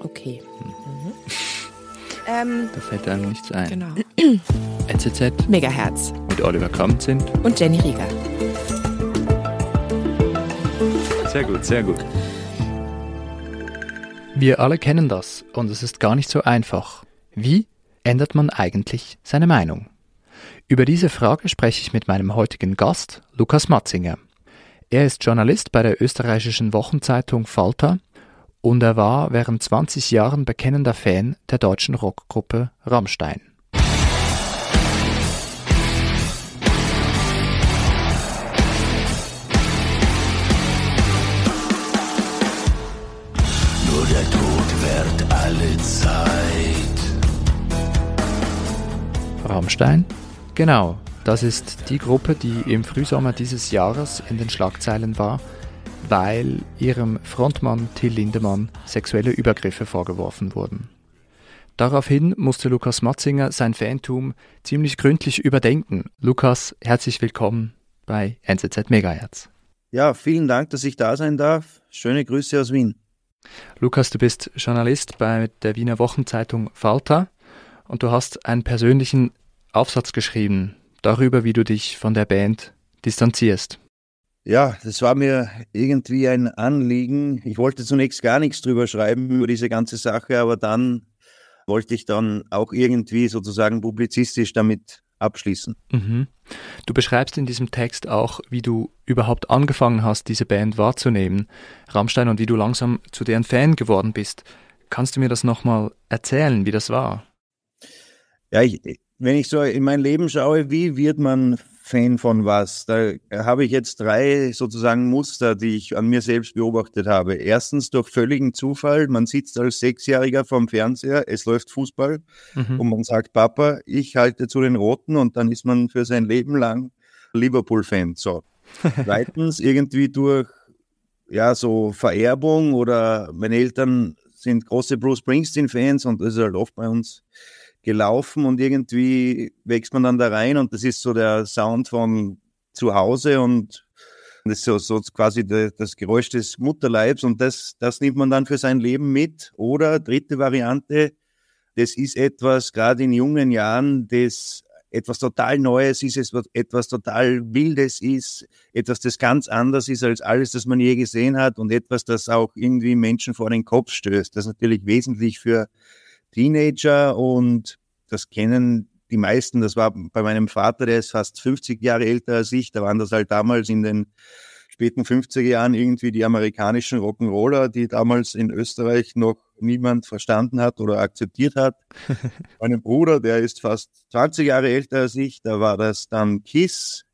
Okay. Mhm. Ähm, da fällt einem nichts ein. Genau. NZZ Megahertz. Mit Oliver Kromzint. Und Jenny Rieger. Sehr gut, sehr gut. Wir alle kennen das und es ist gar nicht so einfach. Wie ändert man eigentlich seine Meinung? Über diese Frage spreche ich mit meinem heutigen Gast, Lukas Matzinger. Er ist Journalist bei der österreichischen Wochenzeitung Falter und er war während 20 Jahren bekennender Fan der deutschen Rockgruppe Rammstein. Nur der Tod währt alle Zeit. Rammstein? Genau, das ist die Gruppe, die im Frühsommer dieses Jahres in den Schlagzeilen war weil ihrem Frontmann Till Lindemann sexuelle Übergriffe vorgeworfen wurden. Daraufhin musste Lukas Matzinger sein Fantum ziemlich gründlich überdenken. Lukas, herzlich willkommen bei NZZ Megahertz. Ja, vielen Dank, dass ich da sein darf. Schöne Grüße aus Wien. Lukas, du bist Journalist bei der Wiener Wochenzeitung Falter und du hast einen persönlichen Aufsatz geschrieben darüber, wie du dich von der Band distanzierst. Ja, das war mir irgendwie ein Anliegen. Ich wollte zunächst gar nichts drüber schreiben, über diese ganze Sache, aber dann wollte ich dann auch irgendwie sozusagen publizistisch damit abschließen. Mhm. Du beschreibst in diesem Text auch, wie du überhaupt angefangen hast, diese Band wahrzunehmen, Rammstein, und wie du langsam zu deren Fan geworden bist. Kannst du mir das nochmal erzählen, wie das war? Ja, ich, wenn ich so in mein Leben schaue, wie wird man Fan von was. Da habe ich jetzt drei sozusagen Muster, die ich an mir selbst beobachtet habe. Erstens durch völligen Zufall. Man sitzt als Sechsjähriger vorm Fernseher, es läuft Fußball mhm. und man sagt, Papa, ich halte zu den Roten und dann ist man für sein Leben lang Liverpool-Fan. So. Zweitens irgendwie durch ja, so Vererbung oder meine Eltern sind große Bruce Springsteen-Fans und das ist halt oft bei uns gelaufen und irgendwie wächst man dann da rein und das ist so der Sound von zu Hause und das ist so, so quasi das Geräusch des Mutterleibs und das, das nimmt man dann für sein Leben mit. Oder dritte Variante, das ist etwas, gerade in jungen Jahren, das etwas total Neues ist, es etwas total Wildes ist, etwas, das ganz anders ist als alles, das man je gesehen hat und etwas, das auch irgendwie Menschen vor den Kopf stößt, das ist natürlich wesentlich für Teenager und das kennen die meisten. Das war bei meinem Vater, der ist fast 50 Jahre älter als ich. Da waren das halt damals in den späten 50er Jahren irgendwie die amerikanischen Rock'n'Roller, die damals in Österreich noch niemand verstanden hat oder akzeptiert hat. Meinem Bruder, der ist fast 20 Jahre älter als ich, da war das dann Kiss,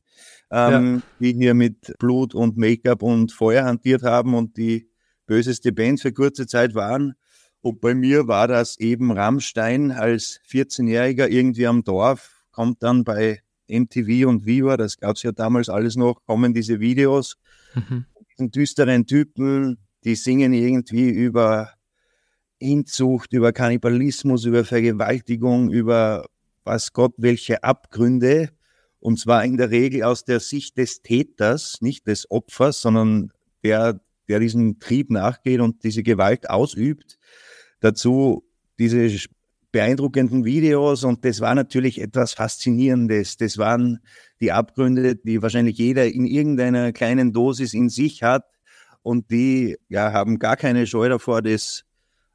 ähm, ja. die hier mit Blut und Make-up und Feuer hantiert haben und die böseste Band für kurze Zeit waren. Und bei mir war das eben Rammstein als 14-Jähriger irgendwie am Dorf, kommt dann bei MTV und Viva, das gab es ja damals alles noch, kommen diese Videos, mhm. diesen düsteren Typen, die singen irgendwie über Inzucht, über Kannibalismus, über Vergewaltigung, über was Gott welche Abgründe. Und zwar in der Regel aus der Sicht des Täters, nicht des Opfers, sondern der, der diesem Trieb nachgeht und diese Gewalt ausübt dazu diese beeindruckenden Videos und das war natürlich etwas Faszinierendes. Das waren die Abgründe, die wahrscheinlich jeder in irgendeiner kleinen Dosis in sich hat und die ja, haben gar keine Scheu davor, das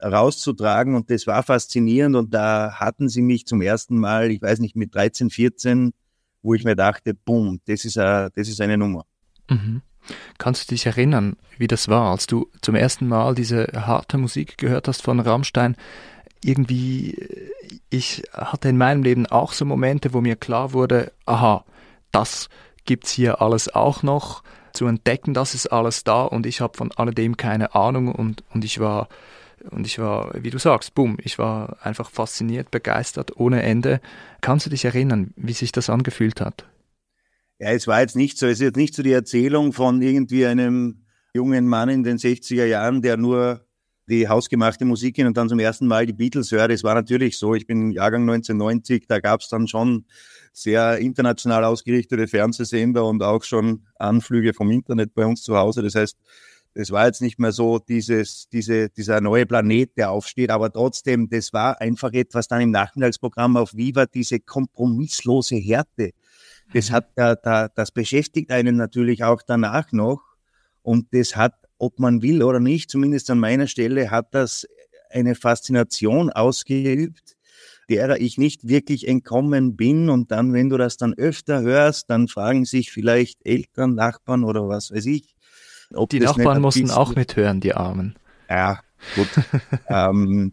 rauszutragen und das war faszinierend und da hatten sie mich zum ersten Mal, ich weiß nicht, mit 13, 14, wo ich mir dachte, boom, das ist, a, äh, das ist eine Nummer. Mhm. Kannst du dich erinnern, wie das war, als du zum ersten Mal diese harte Musik gehört hast von Rammstein? Irgendwie, äh, ich hatte in meinem Leben auch so Momente, wo mir klar wurde, aha, das gibt es hier alles auch noch zu entdecken, das ist alles da und ich habe von alledem keine Ahnung und, und ich war und ich war, wie du sagst, bumm, ich war einfach fasziniert, begeistert, ohne Ende. Kannst du dich erinnern, wie sich das angefühlt hat? Ja, es war jetzt nicht so, es ist jetzt nicht so die Erzählung von irgendwie einem jungen Mann in den 60er Jahren, der nur die hausgemachte Musik hin und dann zum ersten Mal die Beatles hört. Es war natürlich so, ich bin Jahrgang 1990, da gab es dann schon sehr international ausgerichtete Fernsehsender und auch schon Anflüge vom Internet bei uns zu Hause. Das heißt, es war jetzt nicht mehr so dieses, diese, dieser neue Planet, der aufsteht, aber trotzdem, das war einfach etwas dann im Nachmittagsprogramm auf Viva, diese kompromisslose Härte das hat ja, da, das beschäftigt einen natürlich auch danach noch. Und das hat, ob man will oder nicht, zumindest an meiner Stelle, hat das eine Faszination ausgeübt, derer ich nicht wirklich entkommen bin. Und dann, wenn du das dann öfter hörst, dann fragen sich vielleicht Eltern, Nachbarn oder was weiß ich. Ob die Nachbarn mussten auch mithören, die Armen. Ja, gut. ähm,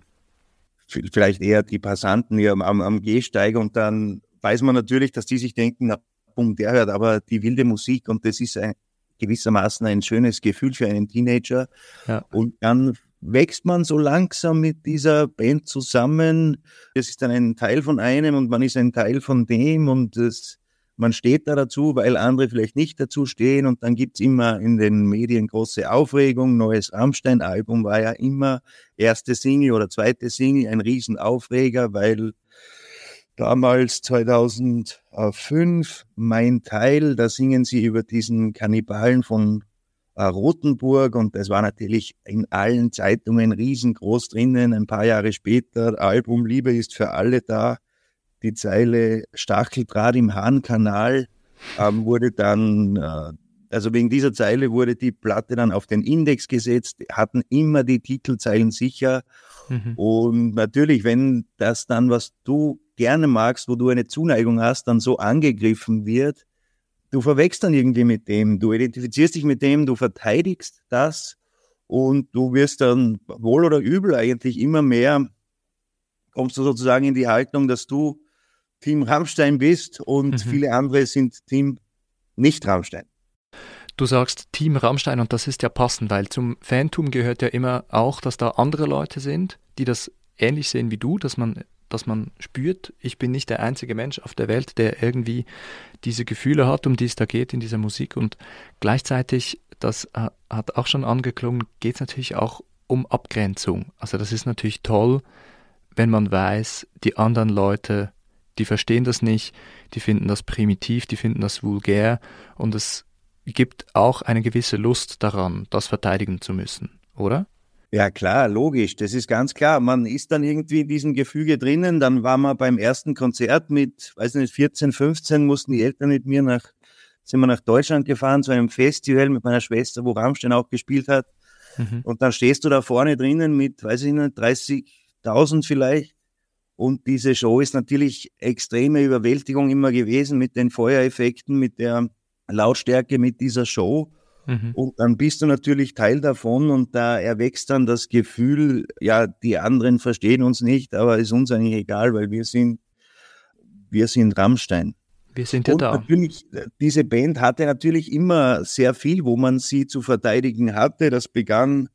vielleicht eher die Passanten hier am, am, am Gehsteig und dann weiß man natürlich, dass die sich denken, na, Punkt, der hört aber die wilde Musik und das ist ein, gewissermaßen ein schönes Gefühl für einen Teenager. Ja. Und dann wächst man so langsam mit dieser Band zusammen. Es ist dann ein Teil von einem und man ist ein Teil von dem und das, man steht da dazu, weil andere vielleicht nicht dazu stehen und dann gibt es immer in den Medien große Aufregung. Neues Rammstein-Album war ja immer erste Single oder zweite Single ein Riesenaufreger, weil damals 2005 mein Teil, da singen sie über diesen Kannibalen von äh, Rothenburg und das war natürlich in allen Zeitungen riesengroß drinnen. Ein paar Jahre später, Album Liebe ist für alle da. Die Zeile Stacheldraht im Hahnkanal ähm, wurde dann, äh, also wegen dieser Zeile wurde die Platte dann auf den Index gesetzt, hatten immer die Titelzeilen sicher. Mhm. Und natürlich, wenn das dann, was du gerne magst, wo du eine Zuneigung hast, dann so angegriffen wird, du verwechselst dann irgendwie mit dem, du identifizierst dich mit dem, du verteidigst das und du wirst dann wohl oder übel eigentlich immer mehr, kommst du sozusagen in die Haltung, dass du Team Rammstein bist und mhm. viele andere sind Team nicht Rammstein. Du sagst Team Rammstein und das ist ja passend, weil zum Fantum gehört ja immer auch, dass da andere Leute sind, die das ähnlich sehen wie du, dass man dass man spürt, ich bin nicht der einzige Mensch auf der Welt, der irgendwie diese Gefühle hat, um die es da geht in dieser Musik. Und gleichzeitig, das äh, hat auch schon angeklungen, geht es natürlich auch um Abgrenzung. Also das ist natürlich toll, wenn man weiß, die anderen Leute, die verstehen das nicht, die finden das primitiv, die finden das vulgär und es gibt auch eine gewisse Lust daran, das verteidigen zu müssen, oder? Ja, klar, logisch. Das ist ganz klar. Man ist dann irgendwie in diesem Gefüge drinnen. Dann war man beim ersten Konzert mit, weiß nicht, 14, 15 mussten die Eltern mit mir nach, sind wir nach Deutschland gefahren zu einem Festival mit meiner Schwester, wo Rammstein auch gespielt hat. Mhm. Und dann stehst du da vorne drinnen mit, weiß ich nicht, 30.000 vielleicht. Und diese Show ist natürlich extreme Überwältigung immer gewesen mit den Feuereffekten, mit der Lautstärke, mit dieser Show. Mhm. Und dann bist du natürlich Teil davon und da erwächst dann das Gefühl, ja, die anderen verstehen uns nicht, aber ist uns eigentlich egal, weil wir sind, wir sind Rammstein. Wir sind ja und da. Natürlich, diese Band hatte natürlich immer sehr viel, wo man sie zu verteidigen hatte. Das begann,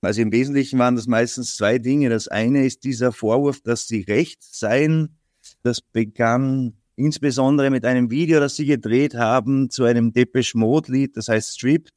also im Wesentlichen waren das meistens zwei Dinge. Das eine ist dieser Vorwurf, dass sie recht seien. Das begann insbesondere mit einem Video, das sie gedreht haben zu einem Depeche Mode Lied, das heißt Stripped.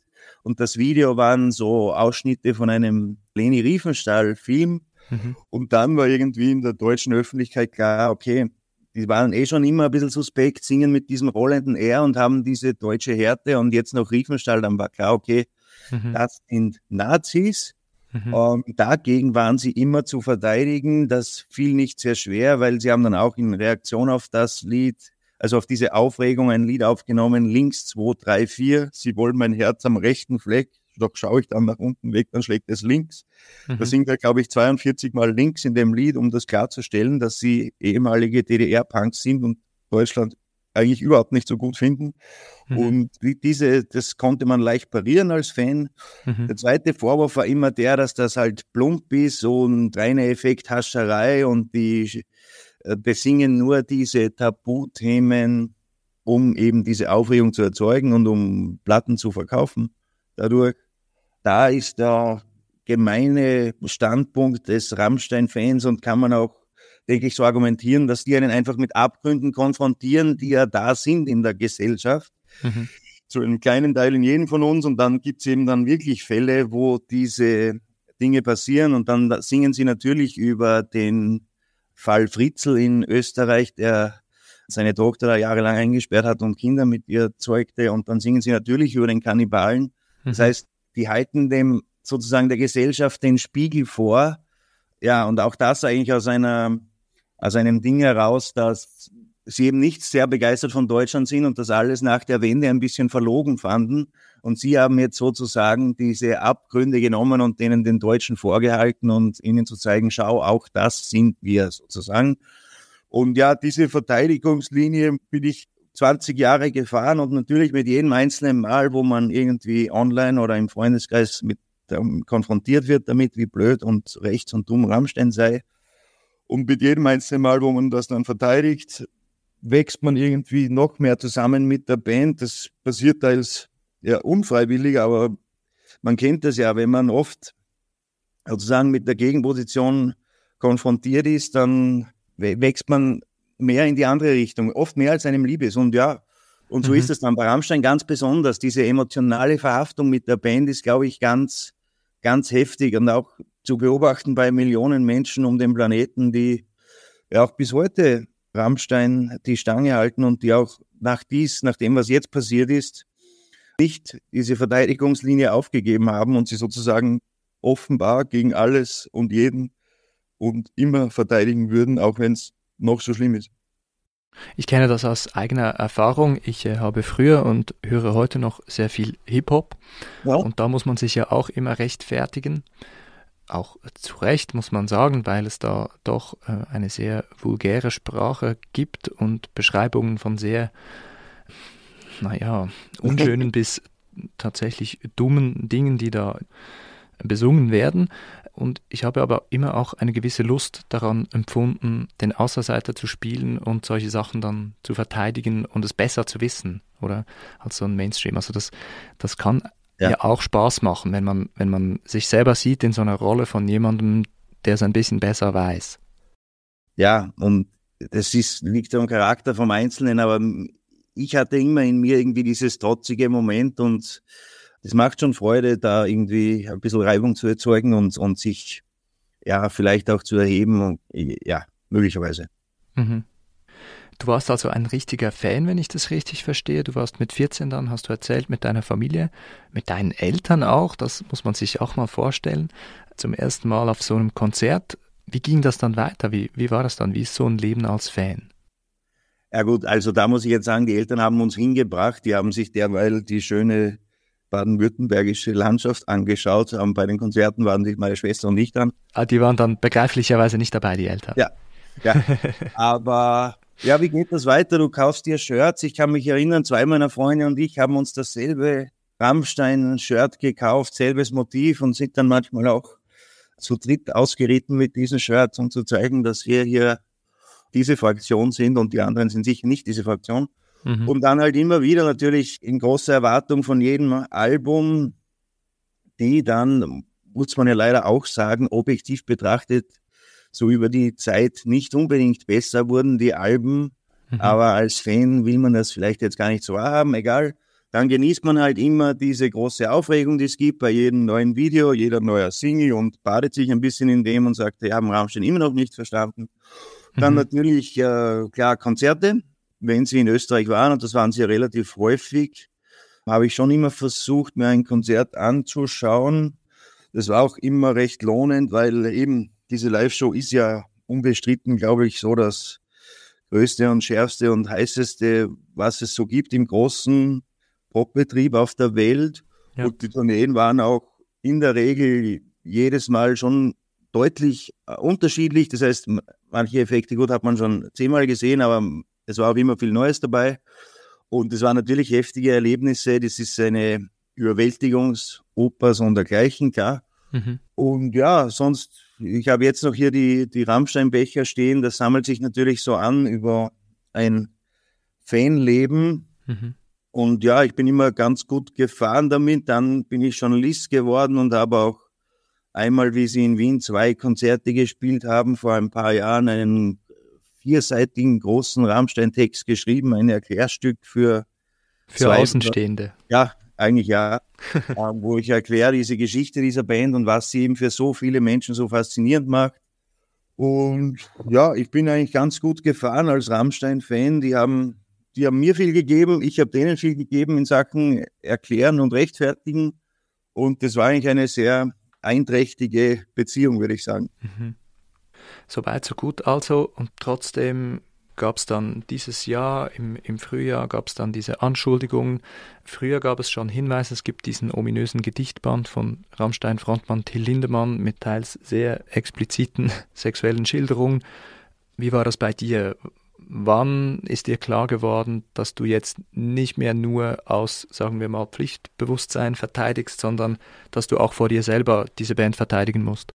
Und das Video waren so Ausschnitte von einem Leni Riefenstahl Film. Mhm. Und dann war irgendwie in der deutschen Öffentlichkeit klar, okay, die waren eh schon immer ein bisschen suspekt, singen mit diesem rollenden R und haben diese deutsche Härte und jetzt noch Riefenstahl, dann war klar, okay, mhm. das sind Nazis. Mhm. Ähm, dagegen waren sie immer zu verteidigen. Das fiel nicht sehr schwer, weil sie haben dann auch in Reaktion auf das Lied, also auf diese Aufregung, ein Lied aufgenommen. Links 2, 3, 4. Sie wollen mein Herz am rechten Fleck. Doch schaue ich dann nach unten weg, dann schlägt es links. Mhm. Da singt er, glaube ich, 42 Mal links in dem Lied, um das klarzustellen, dass sie ehemalige DDR-Punks sind und Deutschland eigentlich überhaupt nicht so gut finden. Mhm. Und diese, das konnte man leicht parieren als Fan. Mhm. Der zweite Vorwurf war immer der, dass das halt plump ist, so ein reiner Hascherei und die äh, besingen nur diese Tabuthemen, um eben diese Aufregung zu erzeugen und um Platten zu verkaufen. Dadurch, da ist der gemeine Standpunkt des Rammstein-Fans und kann man auch täglich so argumentieren, dass die einen einfach mit Abgründen konfrontieren, die ja da sind in der Gesellschaft. Mhm. Zu einem kleinen Teil in jedem von uns. Und dann gibt es eben dann wirklich Fälle, wo diese Dinge passieren. Und dann singen sie natürlich über den Fall Fritzl in Österreich, der seine Tochter da jahrelang eingesperrt hat und Kinder mit ihr zeugte. Und dann singen sie natürlich über den Kannibalen. Das mhm. heißt, die halten dem sozusagen der Gesellschaft den Spiegel vor. Ja, und auch das eigentlich aus einer aus einem Ding heraus, dass sie eben nicht sehr begeistert von Deutschland sind und das alles nach der Wende ein bisschen verlogen fanden. Und sie haben jetzt sozusagen diese Abgründe genommen und denen den Deutschen vorgehalten und ihnen zu zeigen, schau, auch das sind wir sozusagen. Und ja, diese Verteidigungslinie bin ich 20 Jahre gefahren und natürlich mit jedem einzelnen Mal, wo man irgendwie online oder im Freundeskreis mit ähm, konfrontiert wird damit, wie blöd und rechts und dumm Rammstein sei, und mit jedem einzelnen Mal, wo man das dann verteidigt, wächst man irgendwie noch mehr zusammen mit der Band. Das passiert teils ja unfreiwillig, aber man kennt das ja, wenn man oft sozusagen mit der Gegenposition konfrontiert ist, dann wächst man mehr in die andere Richtung, oft mehr als einem lieb ist. Und ja, und so mhm. ist es dann bei Rammstein ganz besonders. Diese emotionale Verhaftung mit der Band ist, glaube ich, ganz, ganz heftig und auch zu beobachten bei Millionen Menschen um den Planeten, die ja auch bis heute Rammstein die Stange halten und die auch nach dies, nach dem, was jetzt passiert ist, nicht diese Verteidigungslinie aufgegeben haben und sie sozusagen offenbar gegen alles und jeden und immer verteidigen würden, auch wenn es noch so schlimm ist. Ich kenne das aus eigener Erfahrung. Ich äh, habe früher und höre heute noch sehr viel Hip-Hop. Ja. Und da muss man sich ja auch immer rechtfertigen auch zu Recht muss man sagen, weil es da doch äh, eine sehr vulgäre Sprache gibt und Beschreibungen von sehr, naja, unschönen bis tatsächlich dummen Dingen, die da besungen werden. Und ich habe aber immer auch eine gewisse Lust daran empfunden, den Außerseiter zu spielen und solche Sachen dann zu verteidigen und es besser zu wissen, oder? Als so ein Mainstream. Also das, das kann ja. ja auch Spaß machen, wenn man, wenn man sich selber sieht in so einer Rolle von jemandem, der es ein bisschen besser weiß. Ja, und das ist, liegt am Charakter vom Einzelnen, aber ich hatte immer in mir irgendwie dieses trotzige Moment und das macht schon Freude, da irgendwie ein bisschen Reibung zu erzeugen und, und sich ja vielleicht auch zu erheben und ja, möglicherweise. Mhm. Du warst also ein richtiger Fan, wenn ich das richtig verstehe. Du warst mit 14 dann, hast du erzählt, mit deiner Familie, mit deinen Eltern auch. Das muss man sich auch mal vorstellen. Zum ersten Mal auf so einem Konzert. Wie ging das dann weiter? Wie, wie war das dann? Wie ist so ein Leben als Fan? Ja gut, also da muss ich jetzt sagen, die Eltern haben uns hingebracht. Die haben sich derweil die schöne baden-württembergische Landschaft angeschaut. Bei den Konzerten waren sich meine Schwester und ich dann. Ah, die waren dann begreiflicherweise nicht dabei, die Eltern. Ja, ja. aber ja, wie geht das weiter? Du kaufst dir Shirts. Ich kann mich erinnern, zwei meiner Freunde und ich haben uns dasselbe Rammstein-Shirt gekauft, selbes Motiv und sind dann manchmal auch zu dritt ausgeritten mit diesen Shirts, um zu zeigen, dass wir hier diese Fraktion sind und die anderen sind sicher nicht diese Fraktion. Mhm. Und dann halt immer wieder natürlich in großer Erwartung von jedem Album, die dann, muss man ja leider auch sagen, objektiv betrachtet so über die Zeit nicht unbedingt besser wurden, die Alben. Mhm. Aber als Fan will man das vielleicht jetzt gar nicht so haben, egal. Dann genießt man halt immer diese große Aufregung, die es gibt bei jedem neuen Video, jeder neuer Single und badet sich ein bisschen in dem und sagt, wir haben Rammstein immer noch nicht verstanden. Mhm. Dann natürlich, äh, klar, Konzerte. Wenn sie in Österreich waren, und das waren sie relativ häufig, habe ich schon immer versucht, mir ein Konzert anzuschauen. Das war auch immer recht lohnend, weil eben diese Live-Show ist ja unbestritten, glaube ich, so das größte und schärfste und heißeste, was es so gibt im großen Popbetrieb auf der Welt. Ja. Und die Tourneen waren auch in der Regel jedes Mal schon deutlich äh, unterschiedlich. Das heißt, manche Effekte, gut, hat man schon zehnmal gesehen, aber es war auch immer viel Neues dabei. Und es waren natürlich heftige Erlebnisse. Das ist eine Überwältigungsoper, und dergleichen, klar. Mhm. Und ja, sonst ich habe jetzt noch hier die, die rammstein stehen. Das sammelt sich natürlich so an über ein Fanleben. Mhm. Und ja, ich bin immer ganz gut gefahren damit. Dann bin ich Journalist geworden und habe auch einmal, wie sie in Wien zwei Konzerte gespielt haben, vor ein paar Jahren einen vierseitigen großen Rammstein-Text geschrieben, ein Erklärstück für, für Außenstehende. Ja, eigentlich ja, ähm, wo ich erkläre diese Geschichte dieser Band und was sie eben für so viele Menschen so faszinierend macht. Und ja, ich bin eigentlich ganz gut gefahren als Rammstein-Fan. Die haben, die haben mir viel gegeben, ich habe denen viel gegeben in Sachen Erklären und Rechtfertigen. Und das war eigentlich eine sehr einträchtige Beziehung, würde ich sagen. Mhm. weit, so gut also. Und trotzdem gab es dann dieses Jahr, im, im Frühjahr gab es dann diese Anschuldigungen. Früher gab es schon Hinweise, es gibt diesen ominösen Gedichtband von Rammstein-Frontmann Till Lindemann mit teils sehr expliziten sexuellen Schilderungen. Wie war das bei dir? Wann ist dir klar geworden, dass du jetzt nicht mehr nur aus, sagen wir mal, Pflichtbewusstsein verteidigst, sondern dass du auch vor dir selber diese Band verteidigen musst?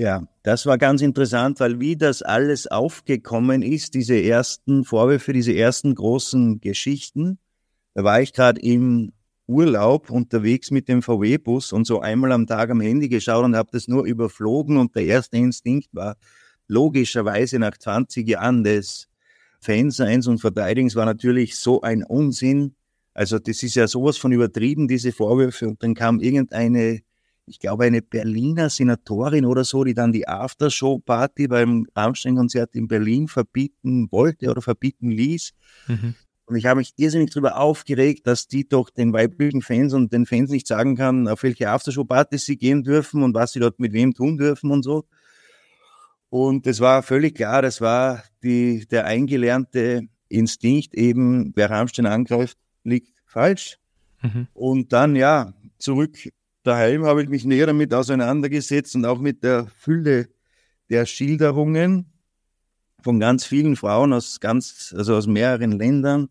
Ja, das war ganz interessant, weil wie das alles aufgekommen ist, diese ersten Vorwürfe, diese ersten großen Geschichten, da war ich gerade im Urlaub unterwegs mit dem VW-Bus und so einmal am Tag am Handy geschaut und habe das nur überflogen und der erste Instinkt war logischerweise nach 20 Jahren des Fanseins und Verteidigens war natürlich so ein Unsinn. Also das ist ja sowas von übertrieben, diese Vorwürfe und dann kam irgendeine ich glaube, eine Berliner Senatorin oder so, die dann die Aftershow-Party beim Rammstein-Konzert in Berlin verbieten wollte oder verbieten ließ. Mhm. Und ich habe mich irrsinnig darüber aufgeregt, dass die doch den weiblichen Fans und den Fans nicht sagen kann, auf welche aftershow party sie gehen dürfen und was sie dort mit wem tun dürfen und so. Und es war völlig klar, das war die, der eingelernte Instinkt eben, wer Rammstein angreift, liegt falsch. Mhm. Und dann, ja, zurück daheim habe ich mich näher damit auseinandergesetzt und auch mit der Fülle der Schilderungen von ganz vielen Frauen aus ganz, also aus mehreren Ländern,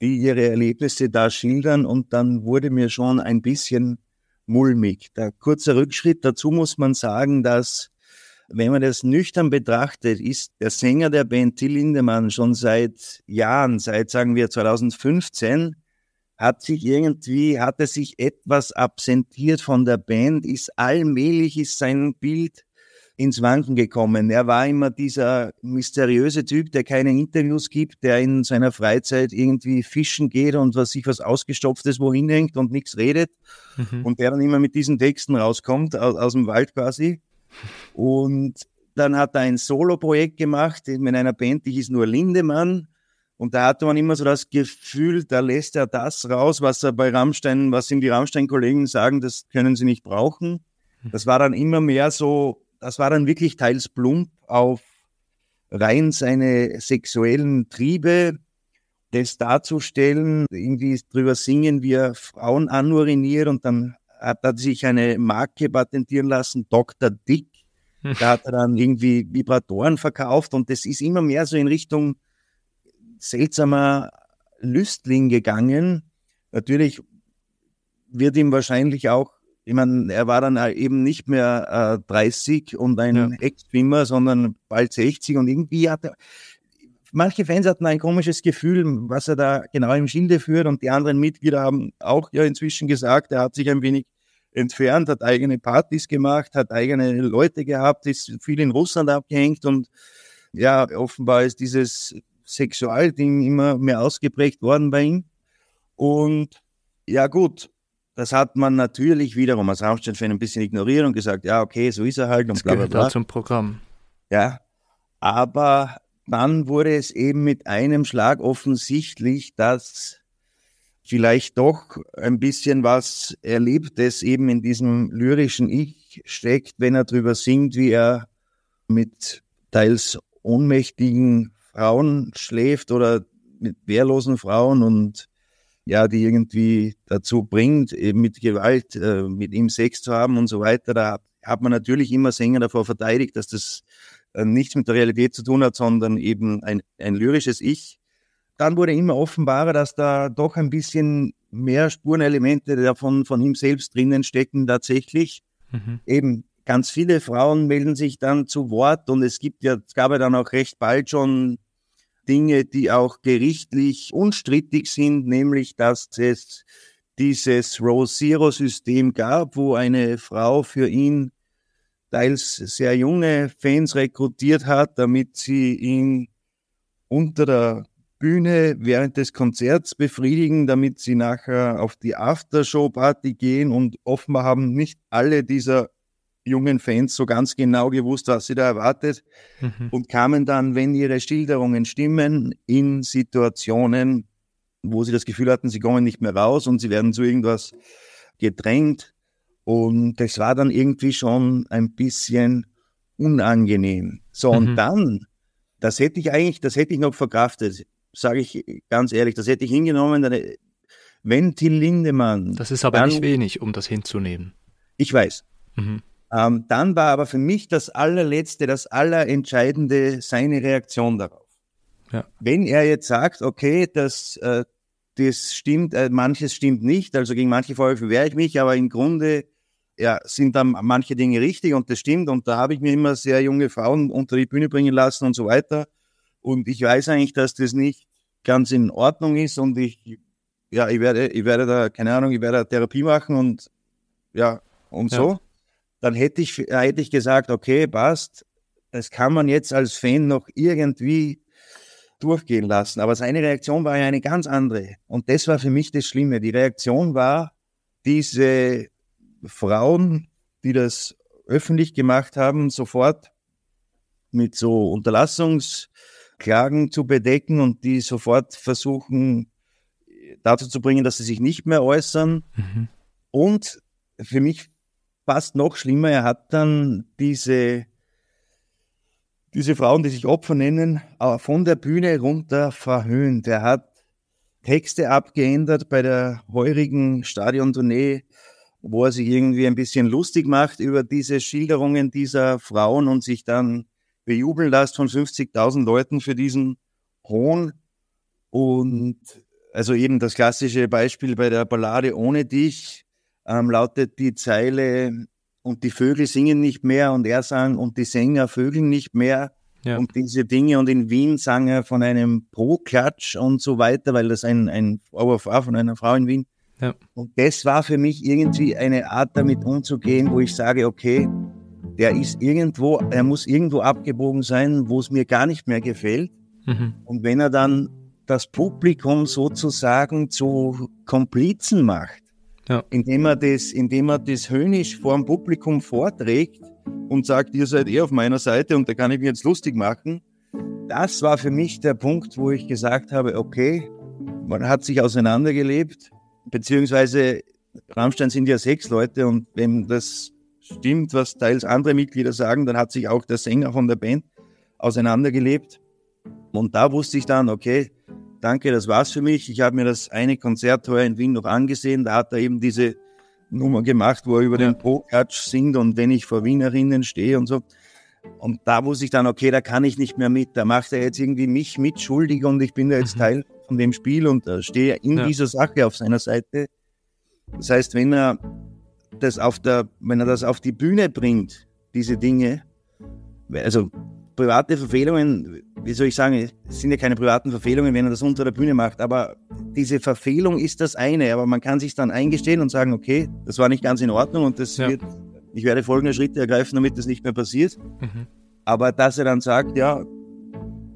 die ihre Erlebnisse da schildern und dann wurde mir schon ein bisschen mulmig. Der kurze Rückschritt dazu muss man sagen, dass wenn man das nüchtern betrachtet, ist der Sänger der Band Till Lindemann schon seit Jahren, seit sagen wir 2015, hat sich irgendwie, hat er sich etwas absentiert von der Band, ist allmählich ist sein Bild ins Wanken gekommen. Er war immer dieser mysteriöse Typ, der keine Interviews gibt, der in seiner Freizeit irgendwie fischen geht und was sich was ausgestopftes wohin hängt und nichts redet mhm. und der dann immer mit diesen Texten rauskommt aus, aus dem Wald quasi. Und dann hat er ein Solo-Projekt gemacht mit einer Band, die hieß nur Lindemann. Und da hatte man immer so das Gefühl, da lässt er das raus, was er bei Rammstein, was ihm die Rammstein-Kollegen sagen, das können sie nicht brauchen. Hm. Das war dann immer mehr so, das war dann wirklich teils plump auf rein seine sexuellen Triebe, das darzustellen, irgendwie drüber singen, wie er Frauen anuriniert und dann hat er sich eine Marke patentieren lassen, Dr. Dick. Hm. Da hat er dann irgendwie Vibratoren verkauft und das ist immer mehr so in Richtung seltsamer Lüstling gegangen. Natürlich wird ihm wahrscheinlich auch, ich meine, er war dann eben nicht mehr äh, 30 und ein ja. Ex-Schwimmer, sondern bald 60 und irgendwie hat er, manche Fans hatten ein komisches Gefühl, was er da genau im Schilde führt und die anderen Mitglieder haben auch ja inzwischen gesagt, er hat sich ein wenig entfernt, hat eigene Partys gemacht, hat eigene Leute gehabt, ist viel in Russland abgehängt und ja, offenbar ist dieses Sexualding immer mehr ausgeprägt worden bei ihm. Und ja gut, das hat man natürlich wiederum als Rammstein-Fan ein bisschen ignoriert und gesagt, ja, okay, so ist er halt und das bla bla bla. zum Programm. Ja, aber dann wurde es eben mit einem Schlag offensichtlich, dass vielleicht doch ein bisschen was Erlebtes eben in diesem lyrischen Ich steckt, wenn er drüber singt, wie er mit teils ohnmächtigen Frauen schläft oder mit wehrlosen Frauen und ja, die irgendwie dazu bringt, eben mit Gewalt, äh, mit ihm Sex zu haben und so weiter. Da hat man natürlich immer Sänger davor verteidigt, dass das äh, nichts mit der Realität zu tun hat, sondern eben ein, ein lyrisches Ich. Dann wurde immer offenbarer, dass da doch ein bisschen mehr Spurenelemente davon von ihm selbst drinnen stecken tatsächlich. Mhm. Eben ganz viele Frauen melden sich dann zu Wort und es gibt ja, es gab ja dann auch recht bald schon Dinge, die auch gerichtlich unstrittig sind, nämlich dass es dieses row zero system gab, wo eine Frau für ihn teils sehr junge Fans rekrutiert hat, damit sie ihn unter der Bühne während des Konzerts befriedigen, damit sie nachher auf die Aftershow-Party gehen und offenbar haben nicht alle dieser jungen Fans so ganz genau gewusst, was sie da erwartet mhm. und kamen dann, wenn ihre Schilderungen stimmen, in Situationen, wo sie das Gefühl hatten, sie kommen nicht mehr raus und sie werden zu irgendwas gedrängt. Und das war dann irgendwie schon ein bisschen unangenehm. So, mhm. und dann, das hätte ich eigentlich, das hätte ich noch verkraftet, sage ich ganz ehrlich, das hätte ich hingenommen, dann, wenn Till Lindemann. Das ist aber dann, nicht wenig, um das hinzunehmen. Ich weiß. Mhm. Ähm, dann war aber für mich das allerletzte, das allerentscheidende seine Reaktion darauf. Ja. Wenn er jetzt sagt, okay, das, äh, das stimmt, äh, manches stimmt nicht, also gegen manche Vorwürfe wehre ich mich, aber im Grunde ja, sind dann manche Dinge richtig und das stimmt und da habe ich mir immer sehr junge Frauen unter die Bühne bringen lassen und so weiter und ich weiß eigentlich, dass das nicht ganz in Ordnung ist und ich ja, ich werde ich werde da keine Ahnung, ich werde da Therapie machen und ja, und ja. so dann hätte ich, hätte ich gesagt, okay, passt, das kann man jetzt als Fan noch irgendwie durchgehen lassen. Aber seine Reaktion war ja eine ganz andere. Und das war für mich das Schlimme. Die Reaktion war, diese Frauen, die das öffentlich gemacht haben, sofort mit so Unterlassungsklagen zu bedecken und die sofort versuchen dazu zu bringen, dass sie sich nicht mehr äußern. Mhm. Und für mich fast noch schlimmer. Er hat dann diese, diese Frauen, die sich Opfer nennen, äh, von der Bühne runter verhöhnt. Er hat Texte abgeändert bei der heurigen Stadiontournee, wo er sich irgendwie ein bisschen lustig macht über diese Schilderungen dieser Frauen und sich dann bejubeln lässt von 50.000 Leuten für diesen Hohn. Und also eben das klassische Beispiel bei der Ballade Ohne dich, ähm, lautet die Zeile, und die Vögel singen nicht mehr und er sang, und die Sänger vögeln nicht mehr. Ja. Und diese Dinge. Und in Wien sang er von einem Pro-Klatsch und so weiter, weil das ein, ein Vorwurf von einer Frau in Wien. Ja. Und das war für mich irgendwie eine Art, damit umzugehen, wo ich sage, okay, der ist irgendwo, er muss irgendwo abgebogen sein, wo es mir gar nicht mehr gefällt. Mhm. Und wenn er dann das Publikum sozusagen zu Komplizen macht, ja. indem, er das, indem er das höhnisch vor dem Publikum vorträgt und sagt, ihr seid eh auf meiner Seite und da kann ich mich jetzt lustig machen. Das war für mich der Punkt, wo ich gesagt habe, okay, man hat sich auseinandergelebt, beziehungsweise Rammstein sind ja sechs Leute und wenn das stimmt, was teils andere Mitglieder sagen, dann hat sich auch der Sänger von der Band auseinandergelebt. Und da wusste ich dann, okay, danke, das war's für mich. Ich habe mir das eine Konzert heuer in Wien noch angesehen. Da hat er eben diese Nummer gemacht, wo er über ja. den Pokatsch singt und wenn ich vor Wienerinnen stehe und so. Und da wusste ich dann, okay, da kann ich nicht mehr mit. Da macht er jetzt irgendwie mich mitschuldig und ich bin da jetzt mhm. Teil von dem Spiel und da äh, stehe in ja. dieser Sache auf seiner Seite. Das heißt, wenn er das auf der, wenn er das auf die Bühne bringt, diese Dinge, also private Verfehlungen, wie soll ich sagen, es sind ja keine privaten Verfehlungen, wenn er das unter der Bühne macht, aber diese Verfehlung ist das eine, aber man kann sich dann eingestehen und sagen, okay, das war nicht ganz in Ordnung und das ja. wird, ich werde folgende Schritte ergreifen, damit das nicht mehr passiert. Mhm. Aber dass er dann sagt, ja,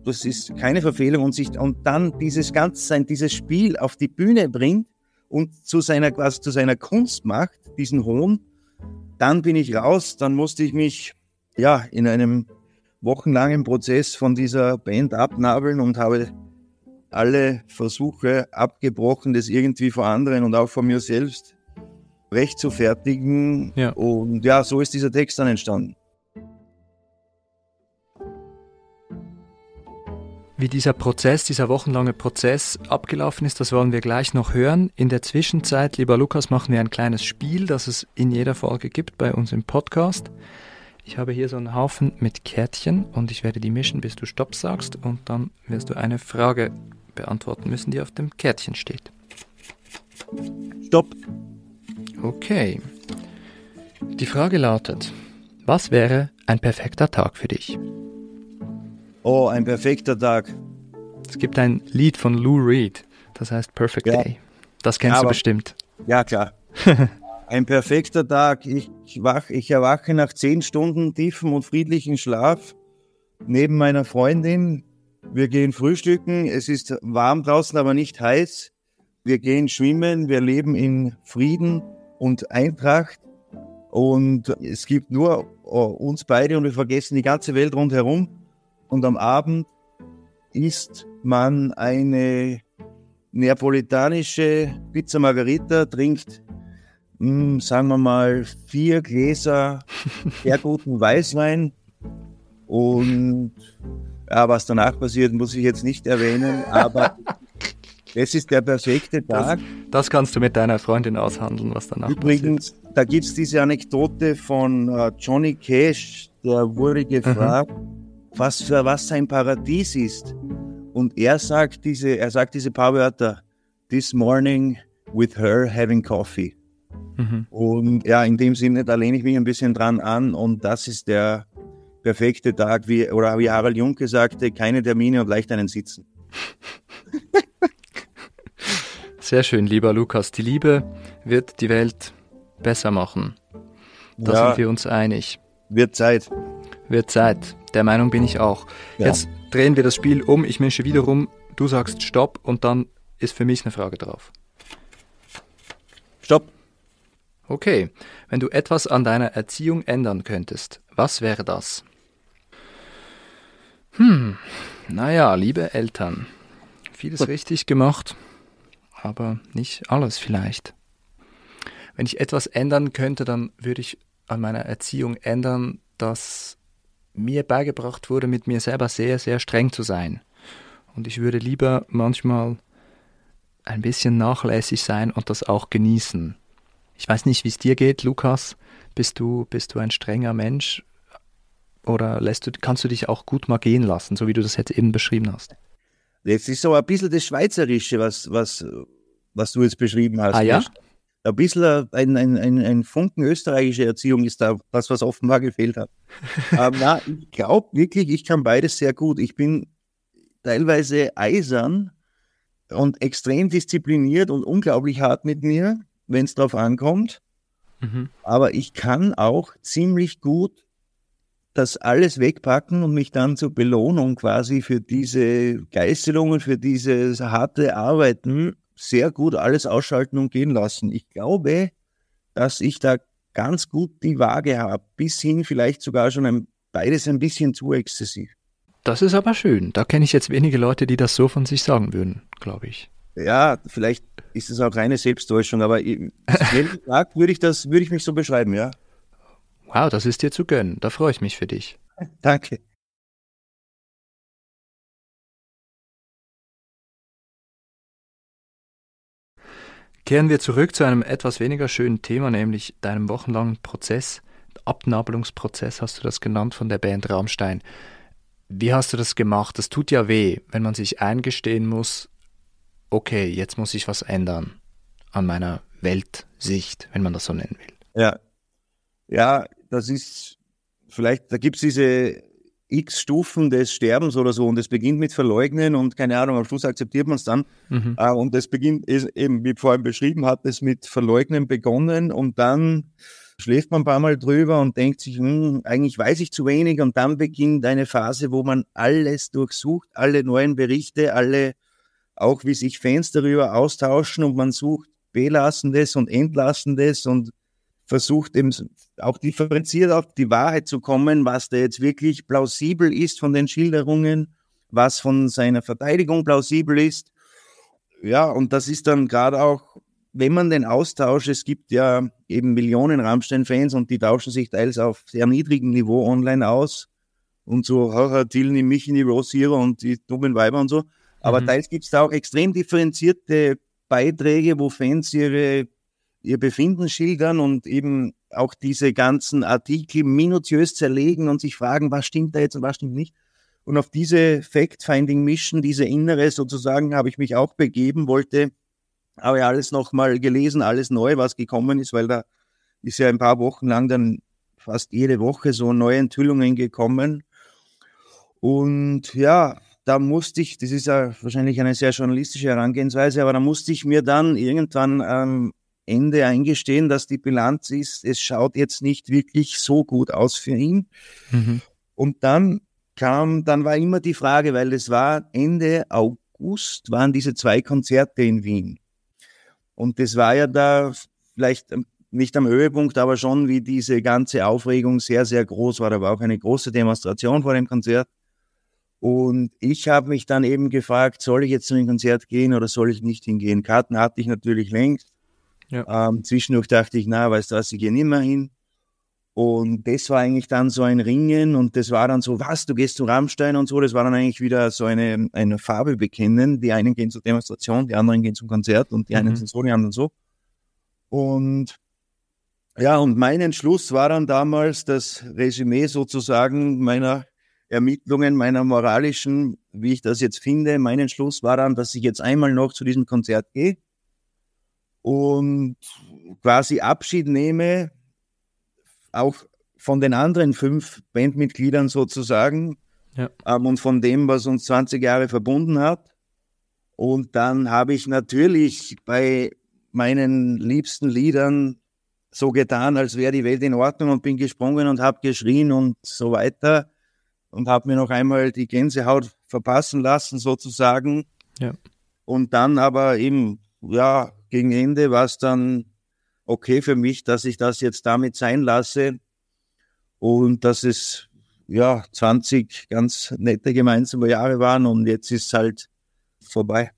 das ist keine Verfehlung und sich und dann dieses ganze sein dieses Spiel auf die Bühne bringt und zu seiner quasi zu seiner Kunst macht, diesen Hohn, dann bin ich raus, dann musste ich mich ja in einem wochenlangen Prozess von dieser Band abnabeln und habe alle Versuche abgebrochen, das irgendwie vor anderen und auch vor mir selbst recht zu fertigen. Ja. Und ja, so ist dieser Text dann entstanden. Wie dieser Prozess, dieser wochenlange Prozess abgelaufen ist, das wollen wir gleich noch hören. In der Zwischenzeit, lieber Lukas, machen wir ein kleines Spiel, das es in jeder Folge gibt bei uns im Podcast. Ich habe hier so einen Haufen mit Kärtchen und ich werde die mischen, bis du Stopp sagst und dann wirst du eine Frage beantworten müssen, die auf dem Kärtchen steht. Stopp. Okay. Die Frage lautet, was wäre ein perfekter Tag für dich? Oh, ein perfekter Tag. Es gibt ein Lied von Lou Reed, das heißt Perfect ja. Day. Das kennst ja, du bestimmt. Ja, klar. Ein perfekter Tag. Ich, wach, ich erwache nach zehn Stunden tiefen und friedlichen Schlaf neben meiner Freundin. Wir gehen frühstücken. Es ist warm draußen, aber nicht heiß. Wir gehen schwimmen. Wir leben in Frieden und Eintracht. Und es gibt nur oh, uns beide und wir vergessen die ganze Welt rundherum. Und am Abend isst man eine neapolitanische Pizza Margherita, trinkt mh, hm, sagen wir mal, vier Gläser sehr guten Weißwein. Und ja, was danach passiert, muss ich jetzt nicht erwähnen, aber das ist der perfekte Tag. Das, das, kannst du mit deiner Freundin aushandeln, was danach Übrigens, passiert. da gibt es diese Anekdote von uh, Johnny Cash, der wurde mhm. gefragt, mhm. was für was sein Paradies ist. Und er sagt diese, er sagt diese paar Wörter. This morning with her having coffee. Mhm. Und ja, in dem Sinne, da lehne ich mich ein bisschen dran an und das ist der perfekte Tag, wie, oder wie Harald Junke sagte, keine Termine und leicht einen Sitzen. Sehr schön, lieber Lukas. Die Liebe wird die Welt besser machen. Da ja, sind wir uns einig. Wird Zeit. Wird Zeit. Der Meinung bin ich auch. Ja. Jetzt drehen wir das Spiel um. Ich mische wiederum. Du sagst Stopp und dann ist für mich eine Frage drauf. Stopp. Okay, wenn du etwas an deiner Erziehung ändern könntest, was wäre das? Hm, naja, liebe Eltern, vieles richtig gemacht, aber nicht alles vielleicht. Wenn ich etwas ändern könnte, dann würde ich an meiner Erziehung ändern, dass mir beigebracht wurde, mit mir selber sehr, sehr streng zu sein. Und ich würde lieber manchmal ein bisschen nachlässig sein und das auch genießen. Ich weiß nicht, wie es dir geht, Lukas. Bist du, bist du ein strenger Mensch? Oder lässt du, kannst du dich auch gut mal gehen lassen, so wie du das jetzt eben beschrieben hast? Jetzt ist so ein bisschen das Schweizerische, was, was, was du jetzt beschrieben hast. Ah, ja? Ein bisschen ein, ein, ein, ein Funken österreichische Erziehung ist da das, was offenbar gefehlt hat. ähm, na, ich glaube wirklich, ich kann beides sehr gut. Ich bin teilweise eisern und extrem diszipliniert und unglaublich hart mit mir wenn es drauf ankommt. Mhm. Aber ich kann auch ziemlich gut das alles wegpacken und mich dann zur Belohnung quasi für diese Geißelungen, für dieses harte Arbeiten sehr gut alles ausschalten und gehen lassen. Ich glaube, dass ich da ganz gut die Waage habe, bis hin vielleicht sogar schon ein, beides ein bisschen zu exzessiv. Das ist aber schön. Da kenne ich jetzt wenige Leute, die das so von sich sagen würden, glaube ich ja, vielleicht ist es auch reine Selbsttäuschung, aber gesagt würde ich das, würde ich mich so beschreiben, ja. Wow, das ist dir zu gönnen. Da freue ich mich für dich. Danke. Kehren wir zurück zu einem etwas weniger schönen Thema, nämlich deinem wochenlangen Prozess, Abnabelungsprozess hast du das genannt von der Band Rammstein. Wie hast du das gemacht? Das tut ja weh, wenn man sich eingestehen muss, okay, jetzt muss ich was ändern an meiner Weltsicht, wenn man das so nennen will. Ja, ja das ist vielleicht, da gibt es diese x Stufen des Sterbens oder so und es beginnt mit Verleugnen und keine Ahnung, am Schluss akzeptiert man es dann. Mhm. Ah, und es beginnt ist eben, wie vorhin beschrieben, hat es mit Verleugnen begonnen und dann schläft man ein paar Mal drüber und denkt sich, hm, eigentlich weiß ich zu wenig und dann beginnt eine Phase, wo man alles durchsucht, alle neuen Berichte, alle auch wie sich Fans darüber austauschen und man sucht Belassendes und Entlassendes und versucht eben auch differenziert auf die Wahrheit zu kommen, was da jetzt wirklich plausibel ist von den Schilderungen, was von seiner Verteidigung plausibel ist. Ja, und das ist dann gerade auch, wenn man den Austausch, es gibt ja eben Millionen Rammstein-Fans und die tauschen sich teils auf sehr niedrigem Niveau online aus und so, haha, Tilni, Rose Rosira und die dummen Weiber und so. Aber mhm. teils gibt es da auch extrem differenzierte Beiträge, wo Fans ihre, ihr Befinden schildern und eben auch diese ganzen Artikel minutiös zerlegen und sich fragen, was stimmt da jetzt und was stimmt nicht. Und auf diese Fact-Finding-Mission, diese innere sozusagen, habe ich mich auch begeben, wollte aber ja alles nochmal gelesen, alles neu, was gekommen ist, weil da ist ja ein paar Wochen lang dann fast jede Woche so neue Enthüllungen gekommen. Und ja, da musste ich, das ist ja wahrscheinlich eine sehr journalistische Herangehensweise, aber da musste ich mir dann irgendwann am ähm, Ende eingestehen, dass die Bilanz ist, es schaut jetzt nicht wirklich so gut aus für ihn. Mhm. Und dann kam, dann war immer die Frage, weil es war Ende August, waren diese zwei Konzerte in Wien. Und das war ja da vielleicht nicht am Höhepunkt, aber schon wie diese ganze Aufregung sehr, sehr groß war. Da war auch eine große Demonstration vor dem Konzert. Und ich habe mich dann eben gefragt, soll ich jetzt zu einem Konzert gehen oder soll ich nicht hingehen? Karten hatte ich natürlich längst. Ja. Ähm, zwischendurch dachte ich, na, weißt du was, ich gehe nicht mehr hin. Und das war eigentlich dann so ein Ringen und das war dann so, was, du gehst zu Rammstein und so. Das war dann eigentlich wieder so eine, eine Farbe bekennen. Die einen gehen zur Demonstration, die anderen gehen zum Konzert und die einen mhm. sind so, die anderen so. Und ja, und mein Entschluss war dann damals das Resümee sozusagen meiner Ermittlungen, meiner moralischen, wie ich das jetzt finde, mein Entschluss war dann, dass ich jetzt einmal noch zu diesem Konzert gehe und quasi Abschied nehme, auch von den anderen fünf Bandmitgliedern sozusagen ja. ähm, und von dem, was uns 20 Jahre verbunden hat. Und dann habe ich natürlich bei meinen liebsten Liedern so getan, als wäre die Welt in Ordnung und bin gesprungen und habe geschrien und so weiter und habe mir noch einmal die Gänsehaut verpassen lassen sozusagen. Ja. Und dann aber eben, ja, gegen Ende war es dann okay für mich, dass ich das jetzt damit sein lasse und dass es ja 20 ganz nette gemeinsame Jahre waren und jetzt ist es halt vorbei.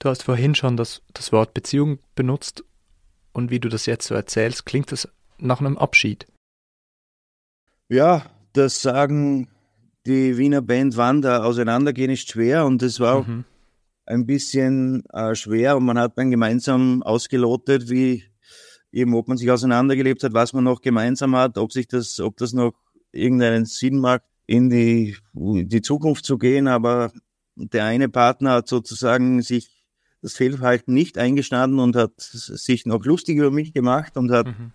Du hast vorhin schon das, das Wort Beziehung benutzt und wie du das jetzt so erzählst, klingt das nach einem Abschied. Ja, das Sagen, die Wiener Band Wander auseinandergehen ist schwer und es war auch mhm. ein bisschen äh, schwer und man hat dann gemeinsam ausgelotet, wie eben, ob man sich auseinandergelebt hat, was man noch gemeinsam hat, ob sich das, ob das noch irgendeinen Sinn macht, in die, die Zukunft zu gehen, aber der eine Partner hat sozusagen sich das Fehlverhalten nicht eingestanden und hat sich noch lustig über mich gemacht und hat mhm.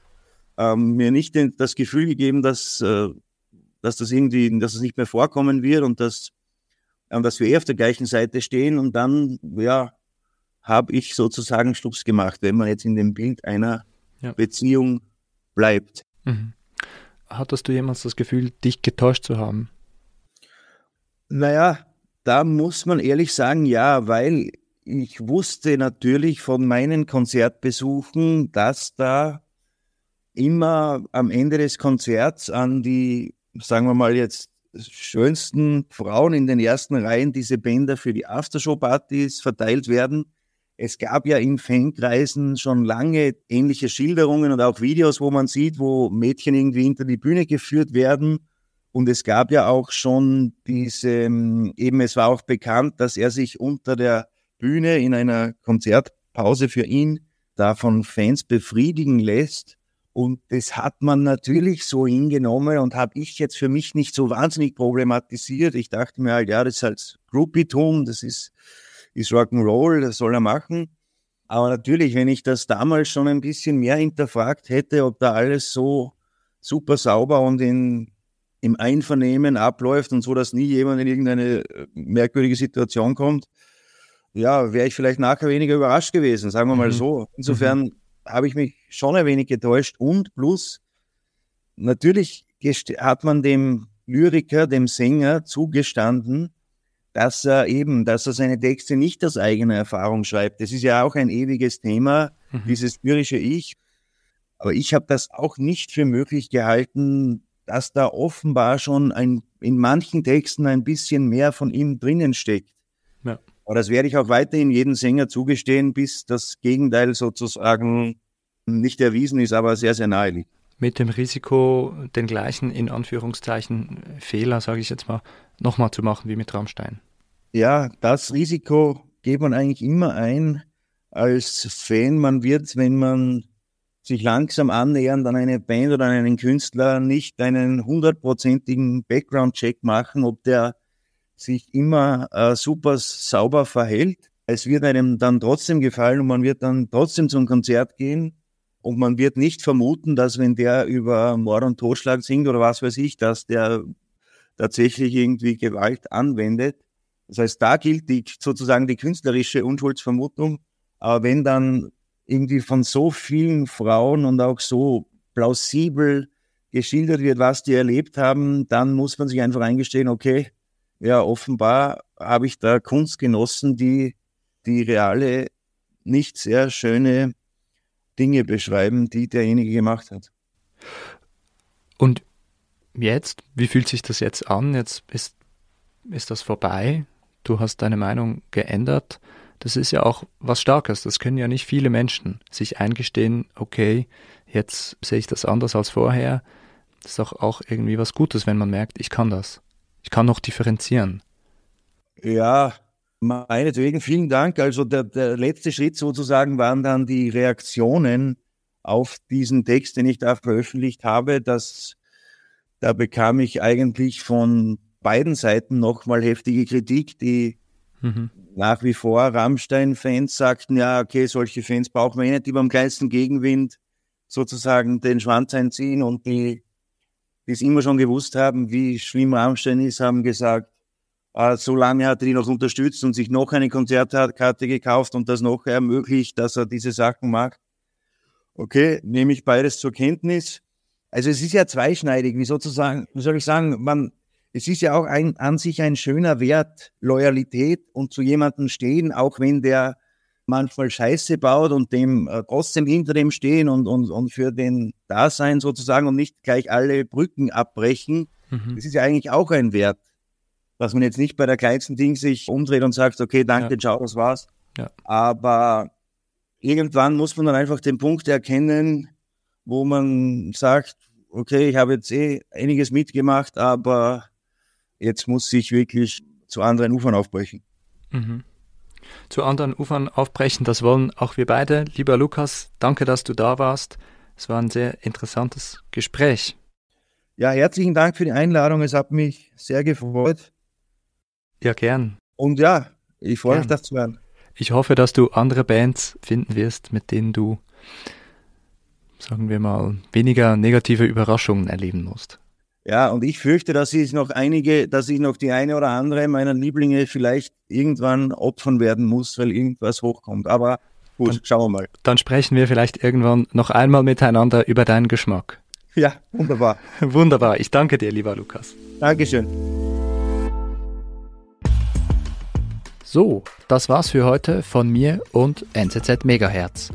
ähm, mir nicht den, das Gefühl gegeben, dass äh, dass das irgendwie, dass es das nicht mehr vorkommen wird und dass, dass wir eh auf der gleichen Seite stehen. Und dann, ja, habe ich sozusagen Schluss gemacht, wenn man jetzt in dem Bild einer ja. Beziehung bleibt. Mhm. Hattest du jemals das Gefühl, dich getäuscht zu haben? Naja, da muss man ehrlich sagen, ja, weil ich wusste natürlich von meinen Konzertbesuchen, dass da immer am Ende des Konzerts an die sagen wir mal jetzt, schönsten Frauen in den ersten Reihen diese Bänder für die Aftershow-Partys verteilt werden. Es gab ja in Fankreisen schon lange ähnliche Schilderungen und auch Videos, wo man sieht, wo Mädchen irgendwie hinter die Bühne geführt werden. Und es gab ja auch schon diese, ähm, eben es war auch bekannt, dass er sich unter der Bühne in einer Konzertpause für ihn da von Fans befriedigen lässt. Und das hat man natürlich so hingenommen und habe ich jetzt für mich nicht so wahnsinnig problematisiert. Ich dachte mir halt, ja, das ist halt Groupie-Tum, das ist, ist Rock'n'Roll, das soll er machen. Aber natürlich, wenn ich das damals schon ein bisschen mehr hinterfragt hätte, ob da alles so super sauber und in, im Einvernehmen abläuft und so, dass nie jemand in irgendeine äh, merkwürdige Situation kommt, ja, wäre ich vielleicht nachher weniger überrascht gewesen, sagen wir mal mhm. so. Insofern mhm habe ich mich schon ein wenig getäuscht und plus natürlich hat man dem Lyriker, dem Sänger zugestanden, dass er eben, dass er seine Texte nicht aus eigener Erfahrung schreibt. Das ist ja auch ein ewiges Thema, mhm. dieses lyrische Ich. Aber ich habe das auch nicht für möglich gehalten, dass da offenbar schon ein, in manchen Texten ein bisschen mehr von ihm drinnen steckt. Aber das werde ich auch weiterhin jedem Sänger zugestehen, bis das Gegenteil sozusagen nicht erwiesen ist, aber sehr, sehr nahe liegt. Mit dem Risiko, den gleichen, in Anführungszeichen, Fehler, sage ich jetzt mal, nochmal zu machen wie mit Rammstein. Ja, das Risiko geht man eigentlich immer ein als Fan. Man wird, wenn man sich langsam annähernd an eine Band oder an einen Künstler, nicht einen hundertprozentigen Background-Check machen, ob der sich immer äh, super sauber verhält. Es wird einem dann trotzdem gefallen und man wird dann trotzdem zum Konzert gehen und man wird nicht vermuten, dass wenn der über Mord und Totschlag singt oder was weiß ich, dass der tatsächlich irgendwie Gewalt anwendet. Das heißt, da gilt die, sozusagen die künstlerische Unschuldsvermutung. Aber wenn dann irgendwie von so vielen Frauen und auch so plausibel geschildert wird, was die erlebt haben, dann muss man sich einfach eingestehen, okay, ja, offenbar habe ich da Kunst genossen, die, die reale, nicht sehr schöne Dinge beschreiben, die derjenige gemacht hat. Und jetzt, wie fühlt sich das jetzt an? Jetzt ist, ist das vorbei. Du hast deine Meinung geändert. Das ist ja auch was Starkes. Das können ja nicht viele Menschen sich eingestehen, okay, jetzt sehe ich das anders als vorher. Das ist doch auch irgendwie was Gutes, wenn man merkt, ich kann das ich kann noch differenzieren. Ja, meinetwegen, vielen Dank. Also der, der letzte Schritt sozusagen waren dann die Reaktionen auf diesen Text, den ich da veröffentlicht habe. Dass, da bekam ich eigentlich von beiden Seiten nochmal heftige Kritik, die mhm. nach wie vor Rammstein-Fans sagten, ja, okay, solche Fans brauchen wir eh nicht, die beim kleinsten Gegenwind sozusagen den Schwanz einziehen und die die es immer schon gewusst haben, wie schlimm Rammstein ist, haben gesagt, äh, so lange hat er die noch unterstützt und sich noch eine Konzertkarte gekauft und das noch ermöglicht, dass er diese Sachen macht. Okay, nehme ich beides zur Kenntnis. Also es ist ja zweischneidig, wie sozusagen, wie soll ich sagen, man, es ist ja auch ein, an sich ein schöner Wert, Loyalität und zu jemandem stehen, auch wenn der manchmal Scheiße baut und dem äh, trotzdem hinter dem stehen und, und, und für den Dasein sozusagen und nicht gleich alle Brücken abbrechen, mhm. das ist ja eigentlich auch ein Wert. Dass man jetzt nicht bei der kleinsten Ding sich umdreht und sagt, okay, danke, ja. ciao, das war's. Ja. Aber irgendwann muss man dann einfach den Punkt erkennen, wo man sagt, okay, ich habe jetzt eh einiges mitgemacht, aber jetzt muss ich wirklich zu anderen Ufern aufbrechen. Mhm zu anderen Ufern aufbrechen. Das wollen auch wir beide. Lieber Lukas, danke, dass du da warst. Es war ein sehr interessantes Gespräch. Ja, herzlichen Dank für die Einladung. Es hat mich sehr gefreut. Ja, gern. Und ja, ich freue mich, das zu hören. Ich hoffe, dass du andere Bands finden wirst, mit denen du, sagen wir mal, weniger negative Überraschungen erleben musst. Ja, und ich fürchte, dass ich noch einige, dass ich noch die eine oder andere meiner Lieblinge vielleicht irgendwann opfern werden muss, weil irgendwas hochkommt. Aber gut, dann, schauen wir mal. Dann sprechen wir vielleicht irgendwann noch einmal miteinander über deinen Geschmack. Ja, wunderbar. wunderbar. Ich danke dir, lieber Lukas. Dankeschön. So, das war's für heute von mir und NZZ Megahertz.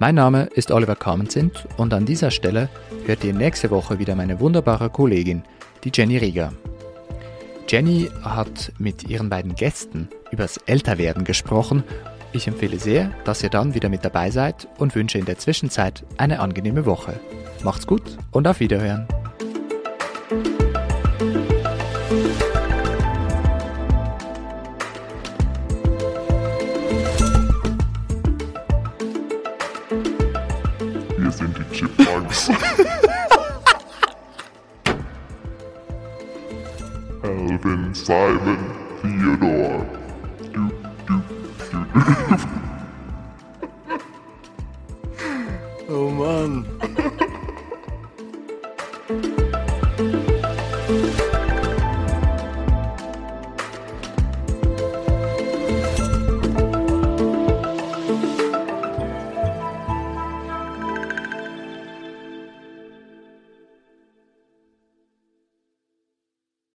Mein Name ist Oliver Kamenzind und an dieser Stelle hört ihr nächste Woche wieder meine wunderbare Kollegin, die Jenny Rieger. Jenny hat mit ihren beiden Gästen übers Älterwerden gesprochen. Ich empfehle sehr, dass ihr dann wieder mit dabei seid und wünsche in der Zwischenzeit eine angenehme Woche. Macht's gut und auf Wiederhören. Alvin, Simon, Theodore. Do, do, do. oh man.